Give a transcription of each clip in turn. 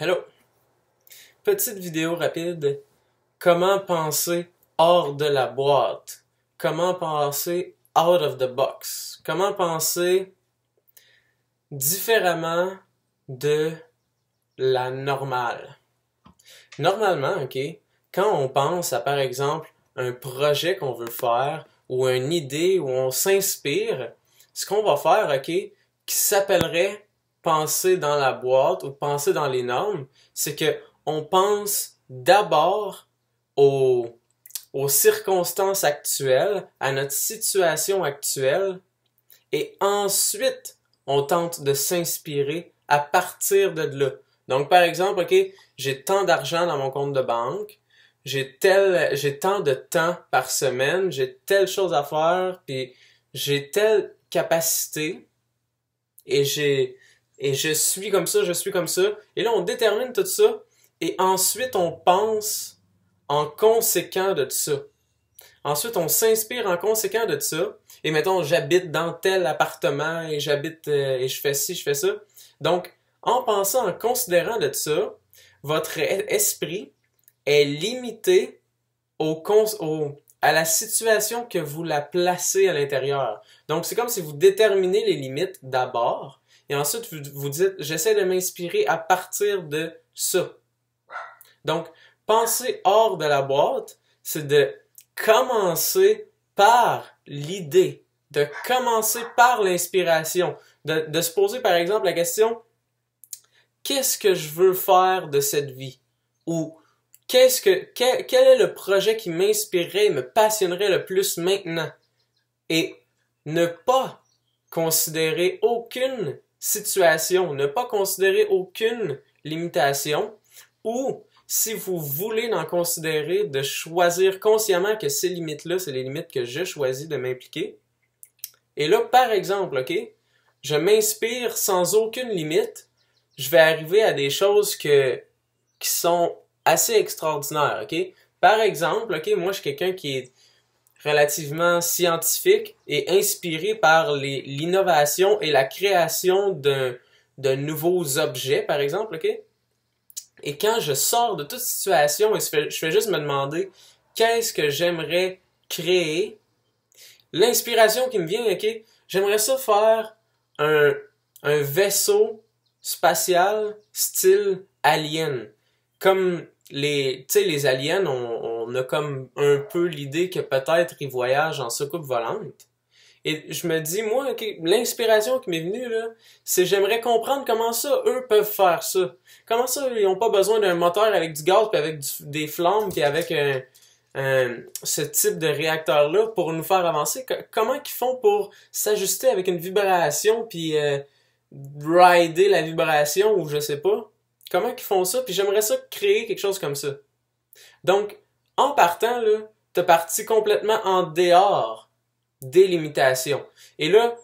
Hello! Petite vidéo rapide. Comment penser hors de la boîte? Comment penser out of the box? Comment penser différemment de la normale? Normalement, OK, quand on pense à par exemple un projet qu'on veut faire ou une idée où on s'inspire, ce qu'on va faire, OK, qui s'appellerait penser dans la boîte ou penser dans les normes, c'est que on pense d'abord aux, aux circonstances actuelles, à notre situation actuelle, et ensuite on tente de s'inspirer à partir de là. Donc par exemple, ok, j'ai tant d'argent dans mon compte de banque, j'ai tel, j'ai tant de temps par semaine, j'ai telle chose à faire, puis j'ai telle capacité, et j'ai et je suis comme ça, je suis comme ça. Et là, on détermine tout ça. Et ensuite, on pense en conséquent de ça. Ensuite, on s'inspire en conséquent de ça. Et mettons, j'habite dans tel appartement et j'habite euh, et je fais ci, je fais ça. Donc, en pensant, en considérant de ça, votre e, esprit est limité à la situation que vous la placez à l'intérieur. Donc, c'est comme si vous déterminez les limites d'abord et ensuite, vous, vous dites, j'essaie de m'inspirer à partir de ça. Donc, penser hors de la boîte, c'est de commencer par l'idée, de commencer par l'inspiration, de, se poser par exemple la question, qu'est-ce que je veux faire de cette vie? Ou qu'est-ce que, quel, est le projet qui m'inspirerait, me passionnerait le plus maintenant? Et ne pas considérer aucune situation, ne pas considérer aucune limitation ou si vous voulez en considérer, de choisir consciemment que ces limites-là, c'est les limites que je choisis de m'impliquer. Et là, par exemple, OK, je m'inspire sans aucune limite, je vais arriver à des choses que, qui sont assez extraordinaires, OK? Par exemple, OK, moi, je suis quelqu'un qui est relativement scientifique et inspiré par l'innovation et la création de nouveaux objets, par exemple, OK? Et quand je sors de toute situation et je fais juste me demander qu'est-ce que j'aimerais créer, l'inspiration qui me vient, OK? J'aimerais ça faire un, un vaisseau spatial style alien. Comme les, les aliens, on, a comme un peu l'idée que peut-être ils voyagent en soucoupe volante. Et je me dis, moi, l'inspiration qui m'est venue, là, c'est j'aimerais comprendre comment ça, eux peuvent faire ça. Comment ça, ils ont pas besoin d'un moteur avec du gaz, puis avec des flammes, puis avec un, ce type de réacteur-là pour nous faire avancer. comment qu'ils font pour s'ajuster avec une vibration, puis euh, rider la vibration, ou je sais pas comment ils font ça, puis j'aimerais ça créer quelque chose comme ça. Donc, en partant, là, t'es parti complètement en dehors des limitations. Et là,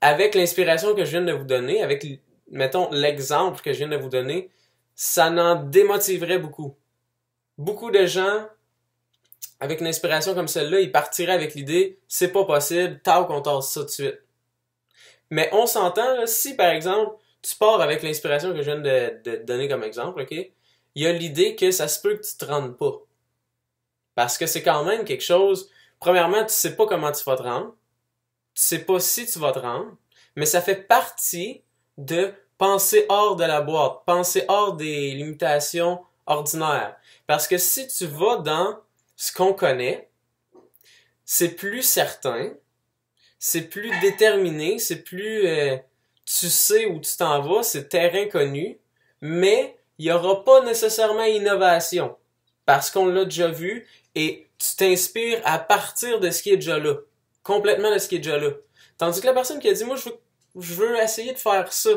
avec l'inspiration que je viens de vous donner, avec, mettons, l'exemple que je viens de vous donner, ça n'en démotiverait beaucoup. Beaucoup de gens, avec une inspiration comme celle-là, ils partiraient avec l'idée, c'est pas possible, tant qu'on tasse ça de suite. Mais on s'entend, si par exemple, tu pars avec l'inspiration que je viens de, donner comme exemple, OK? Il y a l'idée que ça se peut que tu te rendes pas. Parce que c'est quand même quelque chose. Premièrement, tu sais pas comment tu vas te rendre. Tu sais pas si tu vas te rendre. Mais ça fait partie de penser hors de la boîte, penser hors des limitations ordinaires. Parce que si tu vas dans ce qu'on connaît, c'est plus certain, c'est plus déterminé, c'est plus. Euh, tu sais où tu t'en vas, c'est terrain connu, mais il n'y aura pas nécessairement innovation parce qu'on l'a déjà vu et tu t'inspires à partir de ce qui est déjà là, complètement de ce qui est déjà là. Tandis que la personne qui a dit, moi, je veux, je veux essayer de faire ça.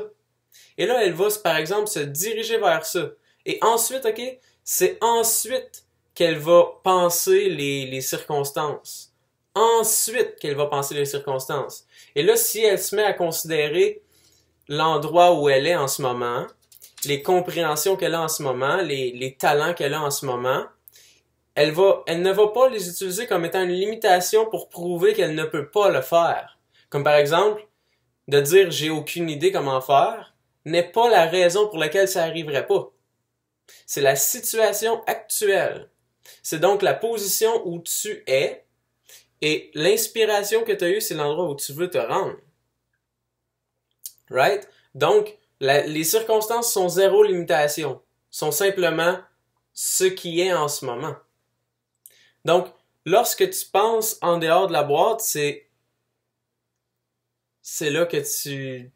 Et là, elle va, par exemple, se diriger vers ça. Et ensuite, OK, c'est ensuite qu'elle va penser les, les circonstances. Ensuite qu'elle va penser les circonstances. Et là, si elle se met à considérer l'endroit où elle est en ce moment, les compréhensions qu'elle a en ce moment, les, talents qu'elle a en ce moment, elle, elle ne va pas les utiliser comme étant une limitation pour prouver qu'elle ne peut pas le faire. Comme par exemple, de dire j'ai aucune idée comment faire n'est pas la raison pour laquelle ça n'arriverait pas. C'est la situation actuelle. C'est donc la position où tu es et l'inspiration que tu as eue, c'est l'endroit où tu veux te rendre. Right? Donc, les circonstances sont zéro limitation. Sont simplement ce qui est en ce moment. Donc, lorsque tu penses en dehors de la boîte, c'est c'est là que tu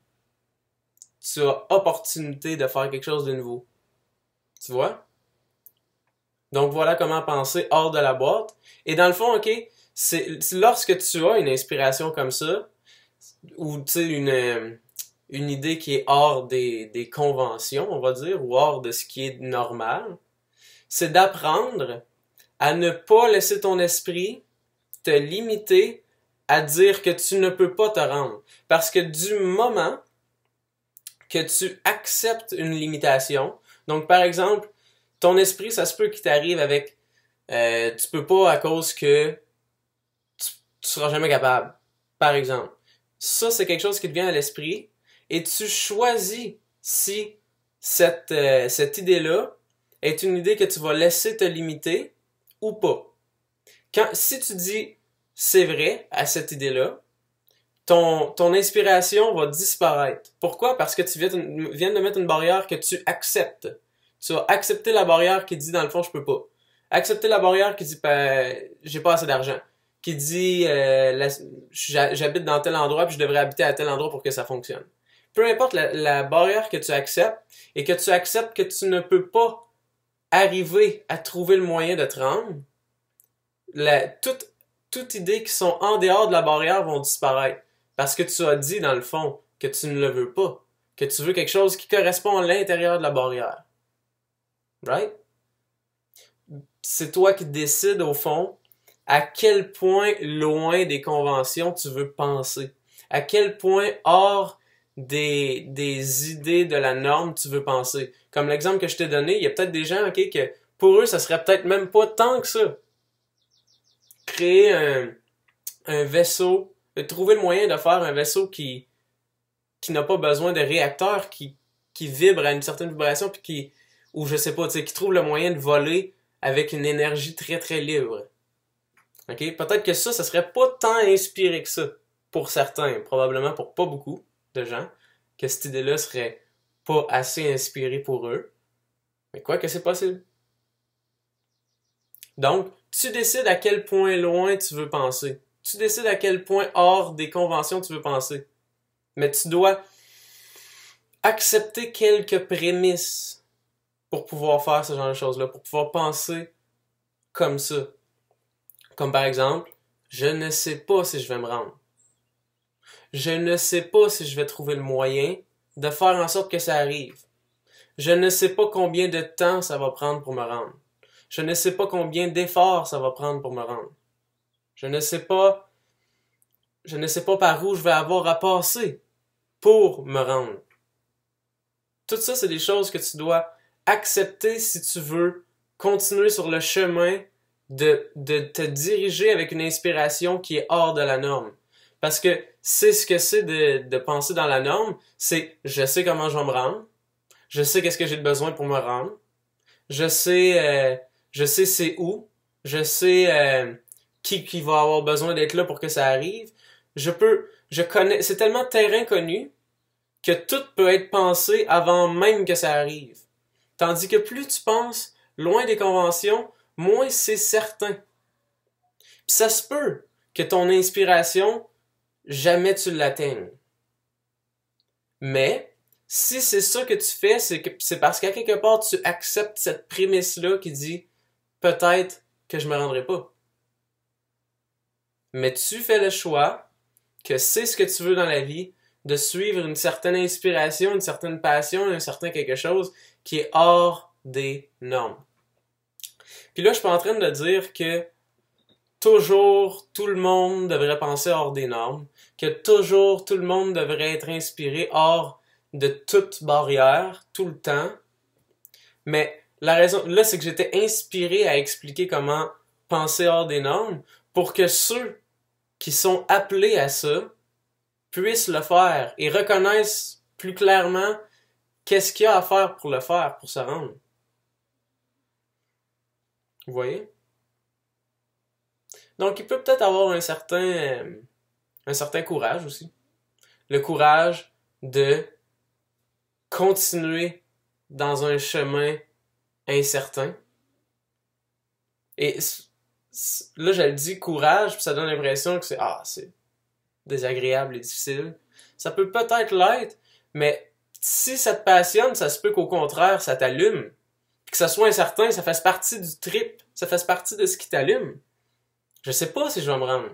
tu as opportunité de faire quelque chose de nouveau. Tu vois? Donc voilà comment penser hors de la boîte. Et dans le fond, OK, c'est lorsque tu as une inspiration comme ça, ou tu sais, une, une idée qui est hors des, conventions, on va dire, ou hors de ce qui est normal, c'est d'apprendre à ne pas laisser ton esprit te limiter à dire que tu ne peux pas te rendre. Parce que du moment que tu acceptes une limitation, donc par exemple, ton esprit, ça se peut qu'il t'arrive avec euh, tu peux pas à cause que tu, tu seras jamais capable, par exemple. Ça, c'est quelque chose qui te vient à l'esprit et tu choisis si euh, cette, idée-là est une idée que tu vas laisser te limiter ou pas. Quand, si tu dis c'est vrai à cette idée-là, ton, ton inspiration va disparaître. Pourquoi? Parce que tu viens de, mettre une barrière que tu acceptes. Tu vas accepter la barrière qui dit dans le fond je peux pas. Accepter la barrière qui dit ben, j'ai pas assez d'argent. Qui dit euh, j'habite dans tel endroit puis je devrais habiter à tel endroit pour que ça fonctionne peu importe la, barrière que tu acceptes et que tu acceptes que tu ne peux pas arriver à trouver le moyen de te rendre, la, toute, idée qui sont en dehors de la barrière vont disparaître. Parce que tu as dit, dans le fond, que tu ne le veux pas. Que tu veux quelque chose qui correspond à l'intérieur de la barrière. Right? C'est toi qui décides, au fond, à quel point loin des conventions tu veux penser. À quel point hors des, idées de la norme tu veux penser. Comme l'exemple que je t'ai donné, il y a peut-être des gens, ok, que pour eux, ça serait peut-être même pas tant que ça. Créer un, vaisseau, trouver le moyen de faire un vaisseau qui, qui n'a pas besoin de réacteurs, qui, qui vibre à une certaine vibration, qui, ou je sais pas, tu sais, qui trouve le moyen de voler avec une énergie très très libre. OK? Peut-être que ça, ça serait pas tant inspiré que ça pour certains, probablement pour pas beaucoup de gens, que cette idée-là serait pas assez inspirée pour eux. Mais quoi que c'est possible. Donc, tu décides à quel point loin tu veux penser. Tu décides à quel point hors des conventions tu veux penser. Mais tu dois accepter quelques prémices pour pouvoir faire ce genre de choses-là, pour pouvoir penser comme ça. Comme par exemple, je ne sais pas si je vais me rendre. Je ne sais pas si je vais trouver le moyen de faire en sorte que ça arrive. Je ne sais pas combien de temps ça va prendre pour me rendre. Je ne sais pas combien d'efforts ça va prendre pour me rendre. Je ne sais pas je ne sais pas par où je vais avoir à passer pour me rendre. Tout ça c'est des choses que tu dois accepter si tu veux continuer sur le chemin de, de te diriger avec une inspiration qui est hors de la norme. Parce que c'est ce que c'est de, penser dans la norme, c'est je sais comment je vais me rendre, je sais qu'est-ce que j'ai besoin pour me rendre, je sais, euh, je sais c'est où, je sais euh, qui, qui va avoir besoin d'être là pour que ça arrive. Je peux, je connais, c'est tellement terrain connu que tout peut être pensé avant même que ça arrive. Tandis que plus tu penses loin des conventions, moins c'est certain. Puis ça se peut que ton inspiration jamais tu l'atteignes. Mais, si c'est ça que tu fais, c'est parce qu'à quelque part, tu acceptes cette prémisse-là qui dit peut-être que je me rendrai pas. Mais tu fais le choix que c'est ce que tu veux dans la vie, de suivre une certaine inspiration, une certaine passion, un certain quelque chose qui est hors des normes. Puis là, je suis en train de dire que toujours tout le monde devrait penser hors des normes, que toujours tout le monde devrait être inspiré hors de toute barrière, tout le temps. Mais la raison, là, c'est que j'étais inspiré à expliquer comment penser hors des normes pour que ceux qui sont appelés à ça puissent le faire et reconnaissent plus clairement qu'est-ce qu'il y a à faire pour le faire, pour se rendre. Vous voyez? Donc, il peut peut-être avoir un certain, euh, un certain courage aussi. Le courage de continuer dans un chemin incertain. Et là, je le dis courage, puis ça donne l'impression que c'est ah, c'est désagréable et difficile. Ça peut peut-être l'être, mais si ça te passionne, ça se peut qu'au contraire, ça t'allume. que ça soit incertain, ça fasse partie du trip, ça fasse partie de ce qui t'allume. Je sais pas si je vais me rendre.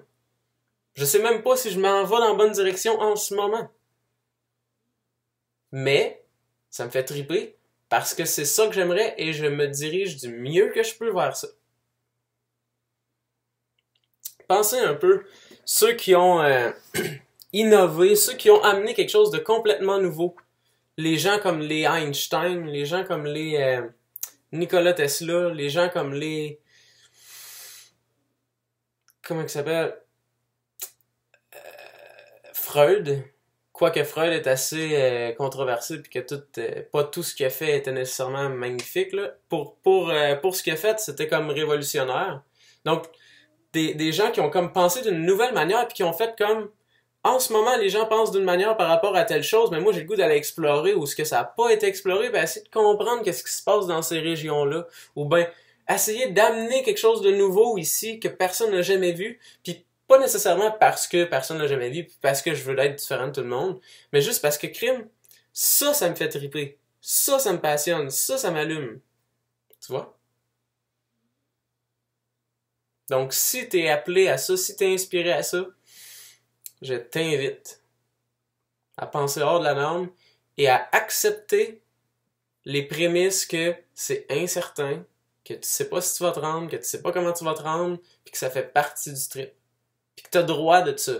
Je sais même pas si je m'en vais dans la bonne direction en ce moment. Mais ça me fait triper parce que c'est ça que j'aimerais et je me dirige du mieux que je peux vers ça. Pensez un peu ceux qui ont euh, innové, ceux qui ont amené quelque chose de complètement nouveau. Les gens comme les Einstein, les gens comme les euh, Nikola Tesla, les gens comme les comment il s'appelle euh, Freud quoique Freud est assez euh, controversé puis que tout euh, pas tout ce qu'il a fait était nécessairement magnifique là. pour pour pour ce qu'il a fait c'était comme révolutionnaire donc des, gens qui ont comme pensé d'une nouvelle manière puis qui ont fait comme en ce moment, les gens pensent d'une manière par rapport à telle chose, mais moi, j'ai le goût d'aller explorer ou ce que ça n'a pas été exploré, ben, essayer de comprendre qu'est-ce qui se passe dans ces régions-là. Ou ben, essayer d'amener quelque chose de nouveau ici que personne n'a jamais vu, puis pas nécessairement parce que personne n'a jamais vu, puis parce que je veux être différent de tout le monde, mais juste parce que crime, ça, ça me fait triper. Ça, ça me passionne. Ça, ça m'allume. Tu vois? Donc, si t'es appelé à ça, si t'es inspiré à ça, je t'invite à penser hors de la norme et à accepter les prémices que c'est incertain, que tu sais pas si tu vas te rendre, que tu sais pas comment tu vas te rendre, puis que ça fait partie du trip. Puis que t'as droit de ça.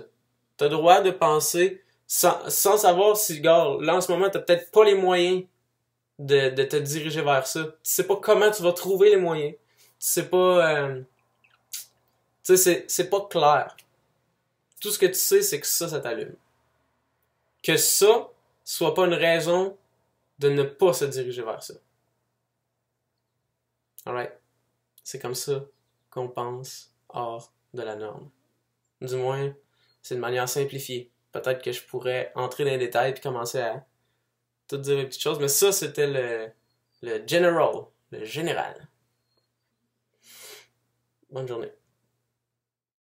T'as droit de penser sans, savoir si, gars, là en ce moment, t'as peut-être pas les moyens de, te diriger vers ça. Tu sais pas comment tu vas trouver les moyens. Tu sais pas. Euh, tu sais, c'est pas clair. Tout ce que tu sais, c'est que ça, ça t'allume. Que ça soit pas une raison de ne pas se diriger vers ça. Alright. C'est comme ça qu'on pense hors de la norme. Du moins, c'est une manière simplifiée. Peut-être que je pourrais entrer dans les détails et commencer à tout dire les petites choses, mais ça, c'était le, le general, le général. Bonne journée.